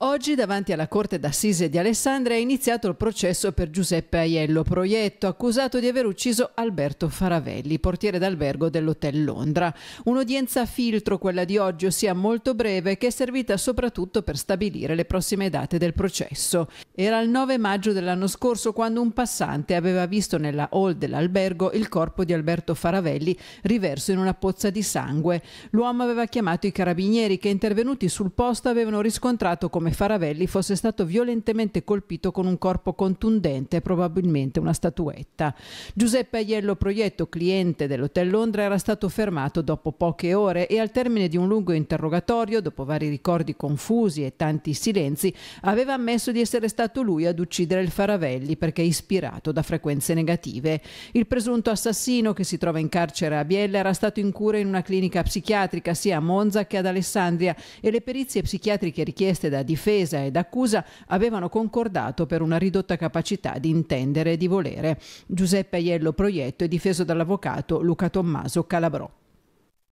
Oggi davanti alla Corte d'Assise di Alessandria è iniziato il processo per Giuseppe Aiello Proietto, accusato di aver ucciso Alberto Faravelli, portiere d'albergo dell'Hotel Londra. Un'udienza filtro, quella di oggi, ossia molto breve, che è servita soprattutto per stabilire le prossime date del processo. Era il 9 maggio dell'anno scorso quando un passante aveva visto nella hall dell'albergo il corpo di Alberto Faravelli riverso in una pozza di sangue. L'uomo aveva chiamato i carabinieri che intervenuti sul posto avevano riscontrato come come Faravelli fosse stato violentemente colpito con un corpo contundente, probabilmente una statuetta. Giuseppe Aiello Proietto, cliente dell'Hotel Londra, era stato fermato dopo poche ore e al termine di un lungo interrogatorio, dopo vari ricordi confusi e tanti silenzi, aveva ammesso di essere stato lui ad uccidere il Faravelli perché ispirato da frequenze negative. Il presunto assassino che si trova in carcere a Biella era stato in cura in una clinica psichiatrica sia a Monza che ad Alessandria e le perizie psichiatriche richieste da difesa difesa ed accusa avevano concordato per una ridotta capacità di intendere e di volere. Giuseppe Aiello Proietto è difeso dall'avvocato Luca Tommaso Calabrò.